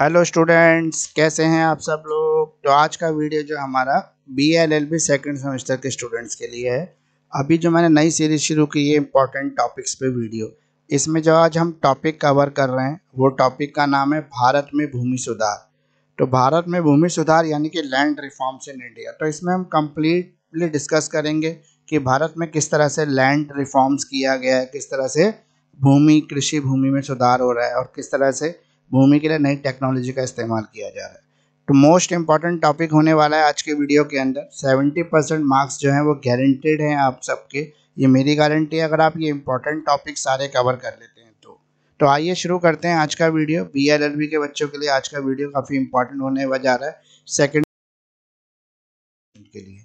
hello students कैसे हैं आप सब लोग तो आज का वीडियो जो हमारा B L L B second semester के स्टूडेंट्स के लिए है अभी जो मैंने नई सीरीज शुरू की है इम्पोर्टेंट टॉपिक्स पे वीडियो इसमें जो आज हम टॉपिक कवर कर रहे हैं वो टॉपिक का नाम है भारत में भूमि सुधार तो भारत में भूमि सुधार यानी कि लैंड रिफॉर्म्स इन इंडिया तो इसमें हम कम्प्लीटली डिस्कस करेंगे कि भारत में किस तरह से लैंड रिफॉर्म्स किया गया है किस तरह से भूमि कृषि भूमि में सुधार हो रहा है और किस तरह से भूमि के लिए नई टेक्नोलॉजी का इस्तेमाल किया जा रहा है तो मोस्ट इम्पॉर्टेंट टॉपिक होने वाला है आज के वीडियो के अंदर सेवेंटी परसेंट मार्क्स जो हैं वो गारंटेड हैं आप सबके ये मेरी गारंटी है अगर आप ये इम्पॉर्टेंट टॉपिक सारे कवर कर लेते हैं तो तो आइए शुरू करते हैं आज का वीडियो बी के बच्चों के लिए आज का वीडियो काफ़ी इम्पॉर्टेंट होने जा रहा है सेकेंड के लिए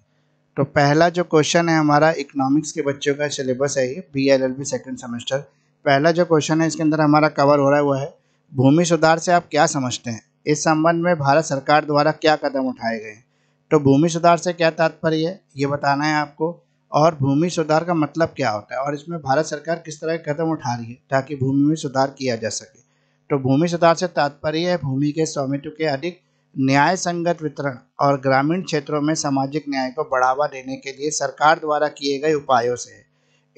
तो पहला जो क्वेश्चन है हमारा इकोनॉमिक्स के बच्चों का सिलेबस है ये B L L second semester पहला जो क्वेश्चन है इसके अंदर हमारा कवर हो रहा है वो है भूमि सुधार से आप क्या समझते हैं इस संबंध में भारत सरकार द्वारा क्या कदम उठाए गए हैं तो भूमि सुधार से क्या तात्पर्य है ये बताना है आपको और भूमि सुधार का मतलब क्या होता है और इसमें भारत सरकार किस तरह के कदम उठा रही है ताकि भूमि में सुधार किया जा सके तो भूमि सुधार से तात्पर्य है भूमि के स्वामित्व के अधिक न्याय संगत वितरण और ग्रामीण क्षेत्रों में सामाजिक न्याय को बढ़ावा देने के लिए सरकार द्वारा किए गए उपायों से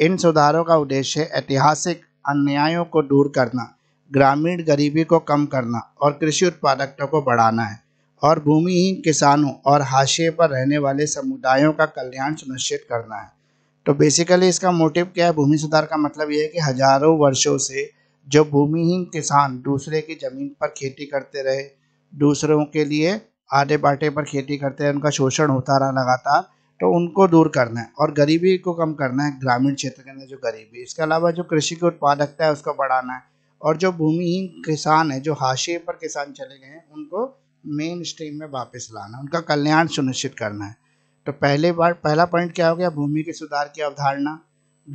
इन सुधारों का उद्देश्य ऐतिहासिक अन्यायों को दूर करना ग्रामीण गरीबी को कम करना और कृषि उत्पादकता को बढ़ाना है और भूमिहीन किसानों और हाशिए पर रहने वाले समुदायों का कल्याण सुनिश्चित करना है तो बेसिकली इसका मोटिव क्या है भूमि सुधार का मतलब यह है कि हजारों वर्षों से जो भूमिहीन किसान दूसरे की ज़मीन पर खेती करते रहे दूसरों के लिए आधे बाटे पर खेती करते रहे उनका शोषण होता रहा लगातार तो उनको दूर करना है और गरीबी को कम करना है ग्रामीण क्षेत्र के अंदर जो गरीबी इसके अलावा जो कृषि की उत्पादकता है उसको बढ़ाना है और जो भूमिहीन किसान है जो हाशिए पर किसान चले गए हैं उनको मेन स्ट्रीम में वापस लाना उनका कल्याण सुनिश्चित करना है तो पहले बार पहला पॉइंट क्या हो गया भूमि के सुधार की अवधारणा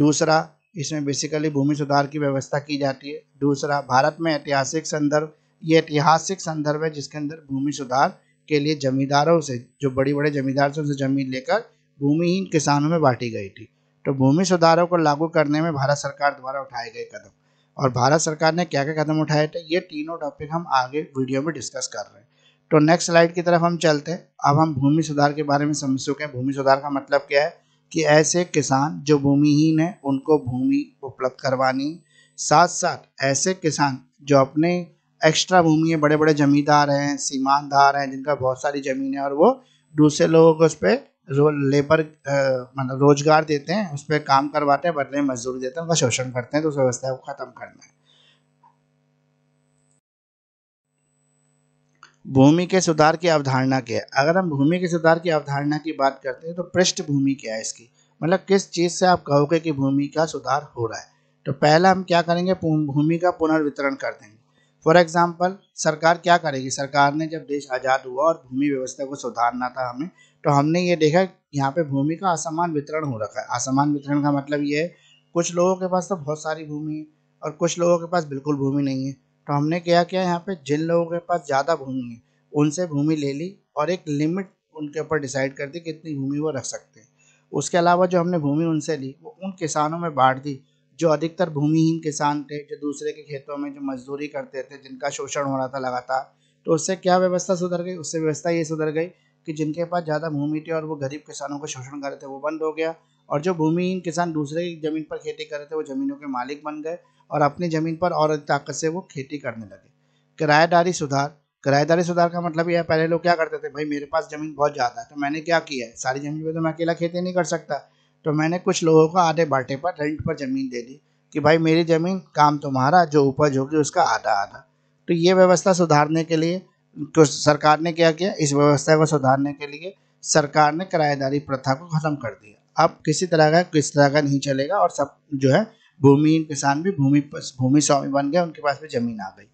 दूसरा इसमें बेसिकली भूमि सुधार की व्यवस्था की जाती है दूसरा भारत में ऐतिहासिक संदर्भ ये ऐतिहासिक संदर्भ है जिसके अंदर भूमि सुधार के लिए जमींदारों से जो बड़ी बड़े जमींदार से उनसे जमीन लेकर भूमिहीन किसानों में बांटी गई थी तो भूमि सुधारों को लागू करने में भारत सरकार द्वारा उठाए गए कदम और भारत सरकार ने क्या क्या कदम उठाए थे ये तीनों टॉपिक हम आगे वीडियो में डिस्कस कर रहे हैं तो नेक्स्ट स्लाइड की तरफ हम चलते हैं अब हम भूमि सुधार के बारे में समझ चुके हैं भूमि सुधार का मतलब क्या है कि ऐसे किसान जो भूमिहीन है उनको भूमि उपलब्ध करवानी साथ साथ ऐसे किसान जो अपने एक्स्ट्रा भूमि है बड़े बड़े जमींदार हैं सीमानदार हैं जिनका बहुत सारी ज़मीन है और वो दूसरे लोगों को उस पर रो लेबर मतलब रोजगार देते हैं उस पर काम करवाते हैं बदले मजदूरी देते हैं उनका शोषण करते हैं तो उस व्यवस्था को ख़त्म करना है भूमि के सुधार की अवधारणा क्या है अगर हम भूमि के सुधार की अवधारणा की बात करते हैं तो पृष्ठभूमि क्या है इसकी मतलब किस चीज़ से आप कहोगे कि भूमि का सुधार हो रहा है तो पहला हम क्या करेंगे भूमि का पुनर्वितरण कर देंगे फॉर एग्जाम्पल सरकार क्या करेगी सरकार ने जब देश आज़ाद हुआ और भूमि व्यवस्था को सुधारना था हमें तो हमने ये देखा यहाँ पे भूमि का असमान वितरण हो रखा है असमान वितरण का मतलब ये है कुछ लोगों के पास तो बहुत सारी भूमि है और कुछ लोगों के पास बिल्कुल भूमि नहीं है तो हमने क्या किया यहाँ पे जिन लोगों के पास ज़्यादा भूमि है उनसे भूमि ले ली और एक लिमिट उनके ऊपर डिसाइड कर दी कितनी भूमि वो रख सकते हैं उसके अलावा जो हमने भूमि उनसे ली वो उन किसानों में बांट दी जो अधिकतर भूमिहीन किसान थे जो दूसरे के खेतों में जो मजदूरी करते थे जिनका शोषण हो रहा था लगातार तो उससे क्या व्यवस्था सुधर गई उससे व्यवस्था ये सुधर गई कि जिनके पास ज़्यादा भूमि थी और वो गरीब किसानों का शोषण कर रहे थे वो बंद हो गया और जो भूमिहीन किसान दूसरे की ज़मीन पर खेती कर रहे थे वो ज़मीनों के मालिक बन गए और अपनी ज़मीन पर और ताकत से वो खेती करने लगे किराएदारी सुधार किराएदारी सुधार का मतलब यह है पहले लोग क्या करते थे भाई मेरे पास ज़मीन बहुत ज़्यादा है तो मैंने क्या किया है सारी ज़मीन पर तो मैं अकेला खेती नहीं कर सकता तो मैंने कुछ लोगों को आधे बाटे पर रेंट पर ज़मीन दे दी कि भाई मेरी ज़मीन काम तुम्हारा तो जो उपज होगी उसका आधा आधा तो ये व्यवस्था सुधारने के लिए को सरकार ने क्या किया इस व्यवस्था को सुधारने के लिए सरकार ने किराएदारी प्रथा को ख़त्म कर दिया अब किसी तरह का किस तरह का नहीं चलेगा और सब जो है भूमिहीन किसान भी भूमि भूमि स्वामी बन गए उनके पास भी ज़मीन आ गई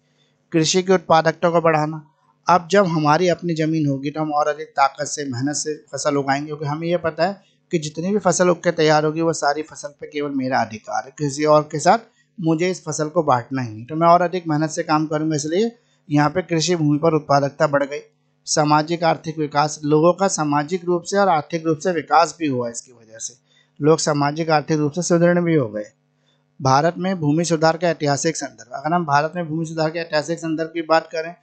कृषि की उत्पादकता को बढ़ाना अब जब हमारी अपनी ज़मीन होगी तो हम और अधिक ताकत से मेहनत से फसल उगाएंगे क्योंकि हमें यह पता है कि जितनी भी फसल उग के तैयार होगी वो सारी फसल पे केवल मेरा अधिकार है किसी और के साथ मुझे इस फसल को बांटना ही नहीं तो मैं और अधिक मेहनत से काम करूँगा इसलिए यहाँ पे कृषि भूमि पर उत्पादकता बढ़ गई सामाजिक आर्थिक विकास लोगों का सामाजिक रूप से और आर्थिक रूप से विकास भी हुआ इसकी वजह से लोग सामाजिक आर्थिक रूप से सुदृढ़ भी हो गए भारत में भूमि सुधार का ऐतिहासिक संदर्भ अगर हम भारत में भूमि सुधार के ऐतिहासिक संदर्भ की बात करें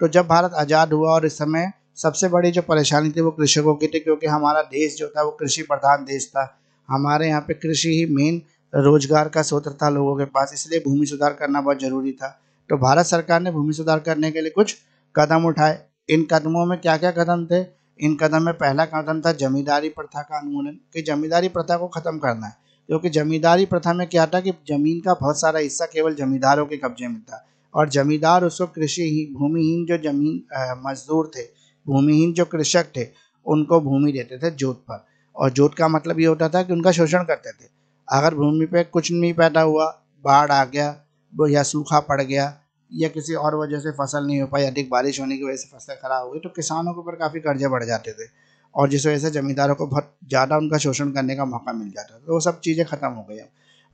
तो जब भारत आज़ाद हुआ और इस समय सबसे बड़ी जो परेशानी थी वो कृषकों की थी क्योंकि हमारा देश जो था वो कृषि प्रधान देश था हमारे यहाँ पे कृषि ही मेन रोजगार का स्रोत था लोगों के पास इसलिए भूमि सुधार करना बहुत ज़रूरी था तो भारत सरकार ने भूमि सुधार करने के लिए कुछ कदम उठाए इन कदमों में क्या क्या कदम थे इन कदम में पहला कदम था जमींदारी प्रथा का अनुमूलन कि जमींदारी प्रथा को ख़त्म करना है क्योंकि जमींदारी प्रथा में क्या था कि जमीन का बहुत सारा हिस्सा केवल जमींदारों के कब्जे में था और जमींदार उसको कृषि ही भूमिहीन जो जमीन मजदूर थे भूमिहीन जो कृषक थे उनको भूमि देते थे जोत पर और जोत का मतलब ये होता था कि उनका शोषण करते थे अगर भूमि पे कुछ नहीं पैदा हुआ बाढ़ आ गया या सूखा पड़ गया या किसी और वजह से फसल नहीं हो पाई अधिक बारिश होने की वजह से फसल खराब हो गई तो किसानों के ऊपर काफ़ी कर्जे बढ़ जाते थे और जिस वजह से ज़मींदारों को बहुत ज़्यादा उनका शोषण करने का मौका मिल जाता था तो वो सब चीज़ें ख़त्म हो गई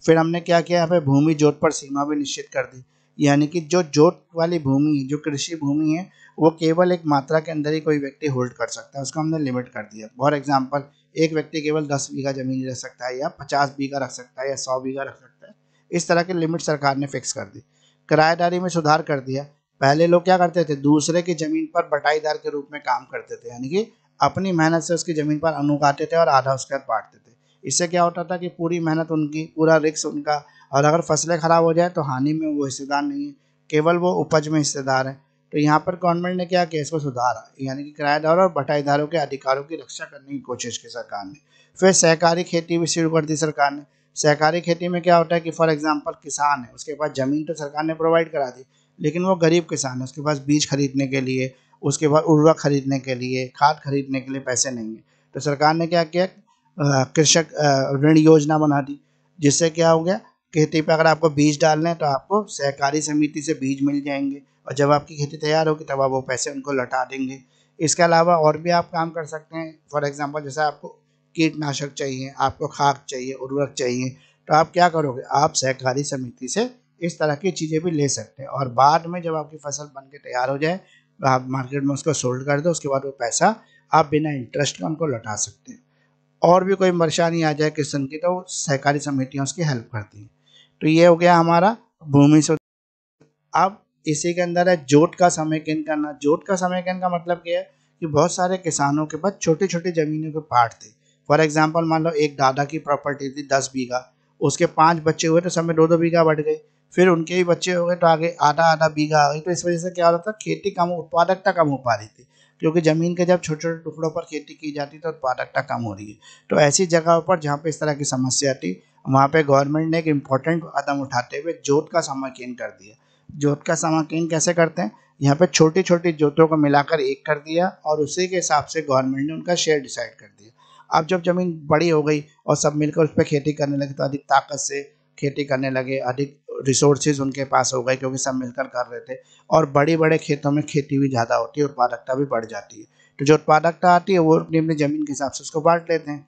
फिर हमने क्या किया यहाँ पर भूमि जोत पर सीमा भी निश्चित कर दी यानी कि जो जोत वाली भूमि है जो कृषि भूमि है वो केवल एक मात्रा के अंदर ही कोई व्यक्ति होल्ड कर सकता है उसको हमने लिमिट कर दिया फॉर एग्जाम्पल एक व्यक्ति केवल दस बीघा जमीन रख सकता है या पचास बीघा रख सकता है या सौ बीघा रख सकता है इस तरह की लिमिट सरकार ने फिक्स कर दी किराएदारी में सुधार कर दिया पहले लोग क्या करते थे दूसरे की ज़मीन पर बटाईदार के रूप में काम करते थे यानी कि अपनी मेहनत से उसकी ज़मीन पर अनुगाते थे और आधा उसका बांटते थे इससे क्या होता था कि पूरी मेहनत उनकी पूरा रिक्स उनका और अगर फसलें ख़राब हो जाए तो हानि में वो हिस्सेदार नहीं है केवल वो उपज में हिस्सेदार है तो यहाँ पर गवर्नमेंट ने क्या किया इसको सुधारा यानी कि किराएदार और बटाईदारों के अधिकारों की रक्षा करने की कोशिश की सरकार ने फिर सहकारी खेती भी शुरू कर दी सरकार ने सहकारी खेती में क्या होता है कि फॉर एग्जाम्पल किसान है उसके पास ज़मीन तो सरकार ने प्रोवाइड करा दी लेकिन वो गरीब किसान है उसके पास बीज खरीदने के लिए उसके बाद उर्वरक खरीदने के लिए खाद खरीदने के लिए पैसे नहीं है तो सरकार ने क्या किया कृषक ऋण योजना बना दी जिससे क्या हो गया खेती पर अगर आपको बीज डालने हैं तो आपको सहकारी समिति से बीज मिल जाएंगे और जब आपकी खेती तैयार होगी तब आप वो पैसे उनको लौटा देंगे इसके अलावा और भी आप काम कर सकते हैं फॉर एग्जाम्पल जैसे आपको कीटनाशक चाहिए आपको खाद चाहिए उर्वरक चाहिए तो आप क्या करोगे आप सहकारी समिति से इस तरह की चीज़ें भी ले सकते हैं और बाद में जब आपकी फसल बन के तैयार हो जाए तो आप मार्केट में उसको सोल्ड कर दो उसके बाद वो पैसा आप बिना इंटरेस्ट का उनको लौटा सकते हैं और भी कोई परेशानी आ जाए किसान की तो सहकारी समितियाँ उसकी हेल्प करती हैं तो ये हो गया हमारा भूमि अब इसी के अंदर है जोट का समय किन करना जोट का समय किन का मतलब क्या है कि बहुत सारे किसानों के पास छोटी छोटी ज़मीनों के पार्ट थे फॉर एग्जाम्पल मान लो एक दादा की प्रॉपर्टी थी दस बीघा उसके पाँच बच्चे हुए तो सब में दो दो बीघा बढ़ गई फिर उनके ही बच्चे हो गए तो आगे आधा आधा बीघा आ गई तो इस वजह से क्या हो रहा था खेती कम उत्पादकता कम हो पा रही थी क्योंकि ज़मीन के जब छोटे छोटे टुकड़ों पर खेती की जाती तो उत्पादकता कम हो रही है तो ऐसी जगहों पर जहाँ पर इस तरह की समस्या आती वहाँ पर गवर्नमेंट ने एक इम्पॉर्टेंट कदम उठाते हुए जोत का समाकीन कर दिया जोत का समाकीन कैसे करते हैं यहाँ पे छोटी छोटी जोतों को मिलाकर एक कर दिया और उसी के हिसाब से गवर्नमेंट ने उनका शेयर डिसाइड कर दिया अब जब ज़मीन बड़ी हो गई और सब मिलकर उस पर खेती करने लगे तो अधिक ताकत से खेती करने लगे अधिक रिसोर्सेज उनके पास हो गए क्योंकि सब मिलकर कर रहे थे और बड़े बड़े खेतों में खेती भी ज़्यादा होती है उत्पादकता भी बढ़ जाती है तो जो उत्पादकता आती है वो अपनी अपनी ज़मीन के हिसाब से उसको बांट लेते हैं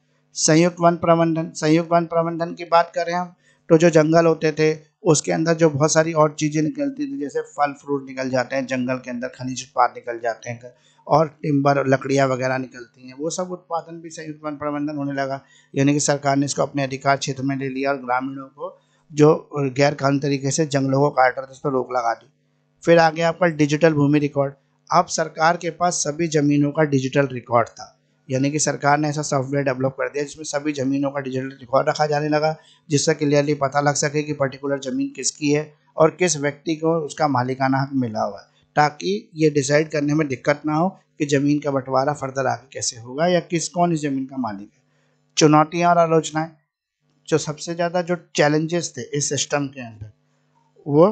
संयुक्त वन प्रबंधन संयुक्त वन प्रबंधन की बात करें हम तो जो जंगल होते थे उसके अंदर जो बहुत सारी और चीज़ें निकलती थी जैसे फल फ्रूट निकल जाते हैं जंगल के अंदर खनिज उत्पाद निकल जाते हैं और टिम्बर और लकड़ियाँ वगैरह निकलती हैं वो सब उत्पादन भी संयुक्त वन प्रबंधन होने लगा यानी कि सरकार ने इसको अपने अधिकार क्षेत्र में ले लिया और ग्रामीणों को जो गैर कानून तरीके से जंगलों को काट रहा था उस पर रोक लगा दी फिर आगे आपका डिजिटल भूमि रिकॉर्ड अब सरकार के पास सभी ज़मीनों का डिजिटल रिकॉर्ड था यानी कि सरकार ने ऐसा सॉफ्टवेयर डेवलप कर दिया जिसमें सभी ज़मीनों का डिजिटल रिकॉर्ड रखा जाने लगा जिससे क्लियरली पता लग सके कि पर्टिकुलर ज़मीन किसकी है और किस व्यक्ति को उसका मालिकाना हक मिला हुआ है ताकि ये डिसाइड करने में दिक्कत ना हो कि ज़मीन का बंटवारा फर्दर आगे कैसे होगा या किस कौन इस ज़मीन का मालिक है चुनौतियाँ और आलोचनाएँ जो सबसे ज़्यादा जो चैलेंजेस थे इस सिस्टम के अंदर वो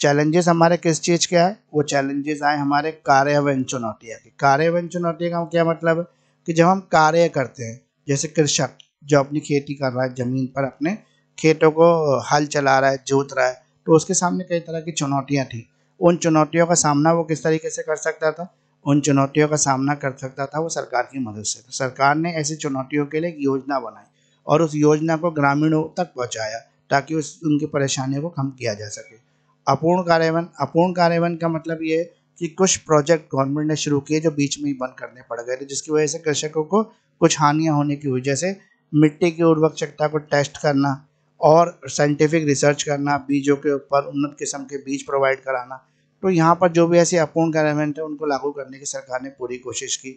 चैलेंजेस हमारे किस चीज़ के आए वो चैलेंजेस आए हमारे कार्यावन चुनौतियाँ के कार्यावन चुनौतियाँ का क्या मतलब है कि जब हम कार्य करते हैं जैसे कृषक जो अपनी खेती कर रहा है ज़मीन पर अपने खेतों को हल चला रहा है जोत रहा है तो उसके सामने कई तरह की चुनौतियाँ थी उन चुनौतियों का सामना वो किस तरीके से कर सकता था उन चुनौतियों का सामना कर सकता था वो सरकार की मदद से तो सरकार ने ऐसी चुनौतियों के लिए एक योजना बनाई और उस योजना को ग्रामीणों तक पहुँचाया ताकि उस उनकी परेशानियों को कम किया जा सके अपूर्ण कार्यान्वयन अपूर्ण कार्यान्वयन का मतलब ये है कि कुछ प्रोजेक्ट गवर्नमेंट ने शुरू किए जो बीच में ही बंद करने पड़ गए थे जिसकी वजह से कृषकों को कुछ हानियाँ होने की वजह से मिट्टी की उर्वरक क्षमता को टेस्ट करना और साइंटिफिक रिसर्च करना बीजों के ऊपर उन्नत किस्म के बीज प्रोवाइड कराना तो यहाँ पर जो भी ऐसे अपूर्ण गवर्नमेंट है उनको लागू करने की सरकार ने पूरी कोशिश की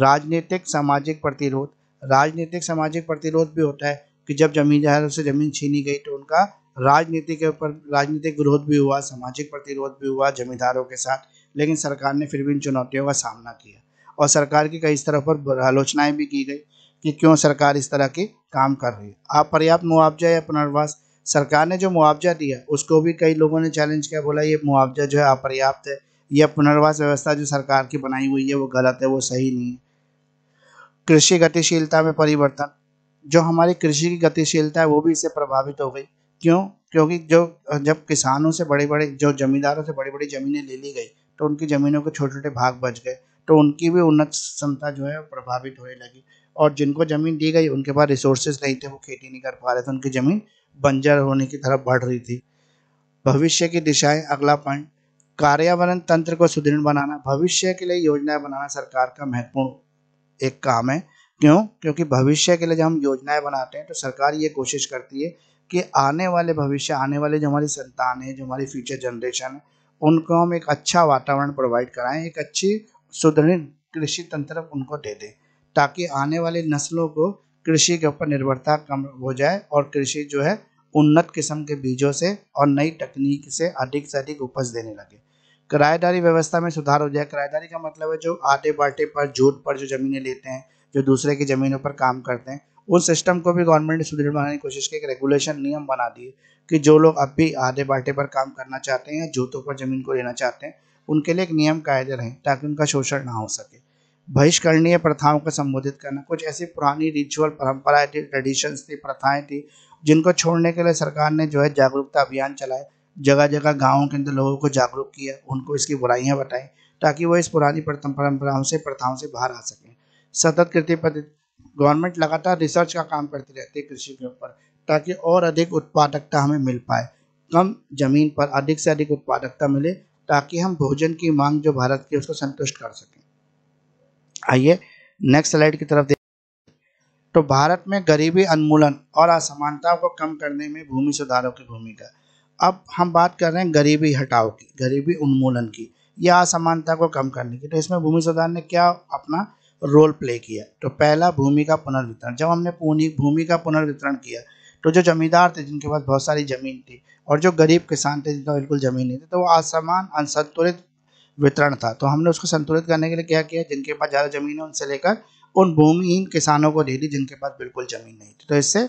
राजनीतिक सामाजिक प्रतिरोध राजनीतिक सामाजिक प्रतिरोध भी होता है कि जब जमीन जाहिर से जमीन छीनी गई तो उनका राजनीति के ऊपर राजनीतिक विरोध भी हुआ सामाजिक प्रतिरोध भी हुआ जमींदारों के साथ लेकिन सरकार ने फिर भी इन चुनौतियों का सामना किया और सरकार की कई स्तरों पर आलोचनाएं भी की गई कि क्यों सरकार इस तरह के काम कर रही है आप पर्याप्त मुआवजा या पुनर्वास सरकार ने जो मुआवजा दिया उसको भी कई लोगों ने चैलेंज किया बोला ये मुआवजा जो है अपर्याप्त है यह पुनर्वास व्यवस्था जो सरकार की बनाई हुई है वो गलत है वो सही नहीं है कृषि गतिशीलता में परिवर्तन जो हमारी कृषि की गतिशीलता है वो भी इससे प्रभावित हो गई क्यों क्योंकि जो जब किसानों से बड़े बड़े जो जमींदारों से बड़ी बड़ी ज़मीनें ले ली गई तो उनकी ज़मीनों के छोटे छोटे भाग बच गए तो उनकी भी उन्नत क्षमता जो है प्रभावित होने लगी और जिनको ज़मीन दी गई उनके पास रिसोर्सेज नहीं थे वो खेती नहीं कर पा रहे थे उनकी ज़मीन बंजर होने की तरफ बढ़ रही थी भविष्य की दिशाएं अगला पॉइंट कार्यावरण तंत्र को सुदृढ़ बनाना भविष्य के लिए योजनाएं बनाना सरकार का महत्वपूर्ण एक काम है क्यों क्योंकि भविष्य के लिए जब हम योजनाएं बनाते हैं तो सरकार ये कोशिश करती है कि आने वाले भविष्य आने वाले जो हमारी संतान है जो हमारी फ्यूचर जनरेशन है उनको हम एक अच्छा वातावरण प्रोवाइड कराएं एक अच्छी सुदृढ़ कृषि तंत्र उनको दे दें ताकि आने वाली नस्लों को कृषि के ऊपर निर्भरता कम हो जाए और कृषि जो है उन्नत किस्म के बीजों से और नई तकनीक से अधिक से अधिक उपज देने लगे किराएदारी व्यवस्था में सुधार हो जाए किराएदारी का मतलब है जो आटे बाटे पर झूठ पर जो ज़मीनें लेते हैं जो दूसरे की ज़मीनों पर काम करते हैं उस सिस्टम को भी गवर्नमेंट ने सुदृढ़ बनाने की कोशिश की एक रेगुलेशन नियम बना दिए कि जो लोग अब भी आधे बाटे पर काम करना चाहते हैं या जूतों पर ज़मीन को लेना चाहते हैं उनके लिए एक नियम कायदे रहें ताकि उनका शोषण ना हो सके बहिष्करणीय प्रथाओं को संबोधित करना कुछ ऐसी पुरानी रिचुअल परंपराएं थी ट्रेडिशंस थी प्रथाएं थी जिनको छोड़ने के लिए सरकार ने जो है जागरूकता अभियान चलाया जगह जगह गाँव के अंदर लोगों को जागरूक किया उनको इसकी बुराइयाँ बताएं ताकि वो इस पुरानी परंपराओं से प्रथाओं से बाहर आ सकें सतत कृति पद्धति गवर्नमेंट लगातार रिसर्च का काम करती रहती है कृषि के ऊपर ताकि और अधिक उत्पादकता हमें मिल पाए कम जमीन पर अधिक से अधिक उत्पादकता मिले ताकि हम भोजन की मांग जो भारत की उसको संतुष्ट कर सकें आइए नेक्स्ट स्लाइड की तरफ तो भारत में गरीबी उन्मूलन और असमानताओं को कम करने में भूमि सुधारों की भूमिका अब हम बात कर रहे हैं गरीबी हटाओ की गरीबी उन्मूलन की या असमानता को कम करने की तो इसमें भूमि सुधार ने क्या अपना रोल प्ले किया तो पहला भूमि का पुनर्वितरण जब हमने भूमि का पुनर्वितरण किया तो जो जमींदार थे जिनके पास बहुत सारी ज़मीन थी और जो गरीब किसान थे जिनका बिल्कुल ज़मीन नहीं थी तो वो असमान असंतुलित वितरण था तो हमने उसको संतुलित करने के लिए क्या किया जिनके पास ज़्यादा ज़मीन है उनसे लेकर उन भूमिहीन किसानों को दे दी जिनके पास बिल्कुल ज़मीन नहीं थी तो इससे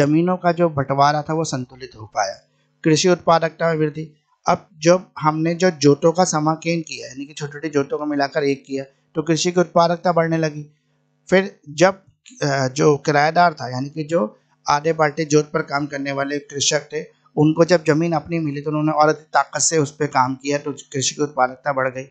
ज़मीनों का जो बंटवारा था वो संतुलित हो पाया कृषि उत्पादकता में वृद्धि अब जब हमने जो जोतों का समाकेन किया यानी कि छोटे छोटे जोतों को मिलाकर एक किया तो कृषि की उत्पादकता बढ़ने लगी फिर जब जो किराएदार था यानी कि जो आधे बाल्टी जोत पर काम करने वाले कृषक थे उनको जब जमीन अपनी मिली तो उन्होंने और अधिक ताकत से उस पर काम किया तो कृषि की उत्पादकता बढ़ गई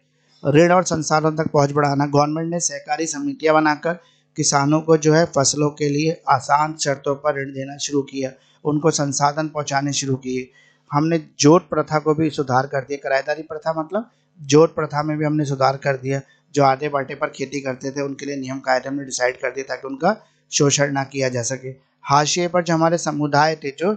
ऋण और संसाधन तक पहुंच बढ़ाना गवर्नमेंट ने सहकारी समितियां बनाकर किसानों को जो है फसलों के लिए आसान शर्तों पर ऋण देना शुरू किया उनको संसाधन पहुंचाने शुरू किए हमने जोत प्रथा को भी सुधार कर दिया किराएदारी प्रथा मतलब जोत प्रथा में भी हमने सुधार कर दिया जो आधे बाटे पर खेती करते थे उनके लिए नियम कायदे हमने डिसाइड कर दिया ताकि उनका शोषण ना किया जा सके हाशिए पर जो हमारे समुदाय थे जो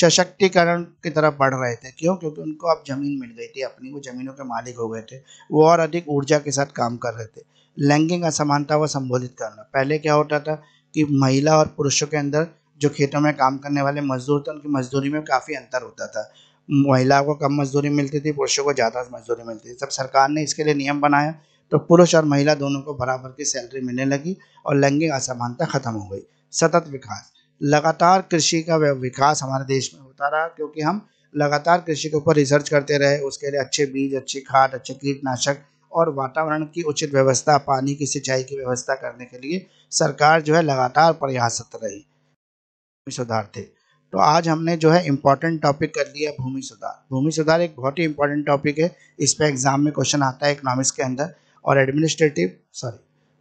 सशक्तिकरण की तरफ बढ़ रहे थे क्यों क्योंकि उनको अब ज़मीन मिल गई थी अपनी वो ज़मीनों के मालिक हो गए थे वो और अधिक ऊर्जा के साथ काम कर रहे थे लैंगिक असमानता को संबोधित करना पहले क्या होता था कि महिला और पुरुषों के अंदर जो खेतों में काम करने वाले मजदूर थे उनकी मजदूरी में काफ़ी अंतर होता था महिलाओं को कम मजदूरी मिलती थी पुरुषों को ज़्यादा मजदूरी मिलती थी जब सरकार ने इसके लिए नियम बनाया तो पुरुष और महिला दोनों को बराबर की सैलरी मिलने लगी और लैंगिक असमानता खत्म हो गई सतत विकास लगातार कृषि का विकास हमारे देश में होता रहा क्योंकि हम लगातार कृषि के ऊपर रिसर्च करते रहे उसके लिए अच्छे बीज अच्छी खाद अच्छे कीटनाशक और वातावरण की उचित व्यवस्था पानी की सिंचाई की व्यवस्था करने के लिए सरकार जो है लगातार प्रयासरत रही भूमि सुधार थे तो आज हमने जो है इम्पॉर्टेंट टॉपिक कर लिया भूमि सुधार भूमि सुधार एक बहुत ही इंपॉर्टेंट टॉपिक है इस पर एग्जाम में क्वेश्चन आता है इकोनॉमिक्स के अंदर और एडमिनिस्ट्रेटिव सॉरी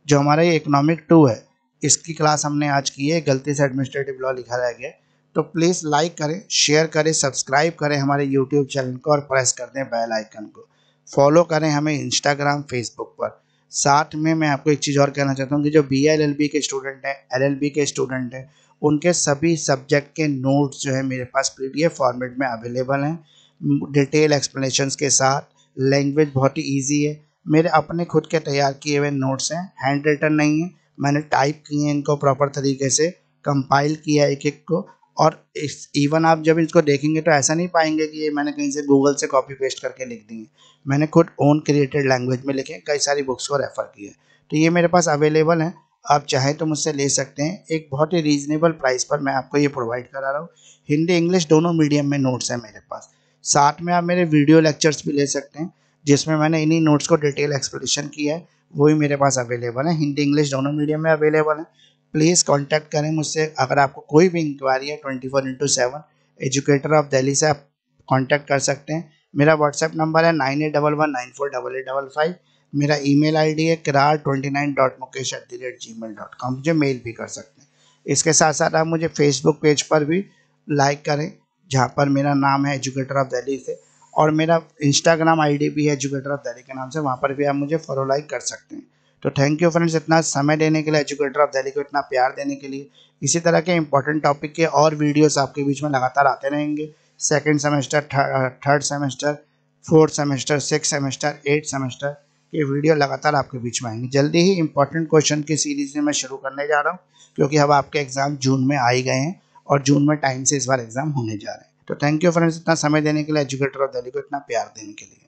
जो हमारा ये इकोनॉमिक टू है इसकी क्लास हमने आज की है गलती से एडमिनिस्ट्रेटिव लॉ लिखा रह गया तो प्लीज़ लाइक करें शेयर करें सब्सक्राइब करें हमारे यूट्यूब चैनल को और प्रेस कर दें बेल आइकन को फॉलो करें हमें इंस्टाग्राम फेसबुक पर साथ में मैं आपको एक चीज़ और कहना चाहता हूँ कि जो बी एल एल बी के स्टूडेंट हैं एल एल बी के स्टूडेंट हैं उनके सभी सब्जेक्ट के नोट्स जो है मेरे पास पी डी एफ फॉर्मेट में अवेलेबल हैं डिटेल एक्सप्लेनेशन के साथ लैंग्वेज बहुत ही ईजी है मेरे अपने खुद के तैयार किए हुए नोट्स हैं हैंड रिटन नहीं है मैंने टाइप किए हैं इनको प्रॉपर तरीके से कंपाइल किया एक एक को और इस इवन आप जब इसको देखेंगे तो ऐसा नहीं पाएंगे कि ये मैंने कहीं से गूगल से कॉपी पेस्ट करके लिख दी है मैंने खुद ओन क्रिएटेड लैंग्वेज में लिखे कई सारी बुक्स को रेफ़र किए तो ये मेरे पास अवेलेबल हैं आप चाहें तो मुझसे ले सकते हैं एक बहुत ही रीजनेबल प्राइस पर मैं आपको ये प्रोवाइड करा रहा हूँ हिंदी इंग्लिश दोनों मीडियम में नोट्स हैं मेरे पास साथ में आप मेरे वीडियो लेक्चर्स भी ले सकते हैं जिसमें मैंने इन्हीं नोट्स को डिटेल एक्सप्लेनेशन किया है वो ही मेरे पास अवेलेबल है हिंदी इंग्लिश दोनों मीडियम में अवेलेबल है प्लीज़ कॉन्टैक्ट करें मुझसे अगर आपको कोई भी इंक्वायरी है twenty four into seven educator of Delhi से आप कॉन्टैक्ट कर सकते हैं मेरा व्हाट्सएप नंबर है nine eight double one nine four double eight double five मेरा ई मेल आई डी है Kirar twenty nine dot Mukesh at the rate Gmail dot com मुझे मेल भी कर सकते हैं इसके साथ साथ आप मुझे फेसबुक पेज पर भी लाइक करें जहाँ पर मेरा नाम है एजुकेटर ऑफ दिल्ली से और मेरा इंस्टाग्राम आईडी भी है एजुकेटर ऑफ दिल्ली के नाम से वहाँ पर भी आप मुझे फॉलो लाइक कर सकते हैं तो थैंक यू फ्रेंड्स इतना समय देने के लिए एजुकेटर ऑफ दिल्ली को इतना प्यार देने के लिए इसी तरह के इंपॉर्टेंट टॉपिक के और वीडियोस आपके बीच में लगातार आते रहेंगे second semester third semester fourth semester six semester eight semester ये वीडियो लगातार आपके बीच में आएंगे जल्दी ही इंपॉर्टेंट क्वेश्चन की सीरीज में शुरू करने जा रहा हूँ क्योंकि अब आपके एग्ज़ाम जून में आ ही गए हैं और जून में टाइम से इस बार एग्ज़ाम होने जा रहे हैं तो थैंक यू फ्रेंड्स इतना समय देने के लिए एजुकेटर ऑफ दिल्ली को इतना प्यार देने के लिए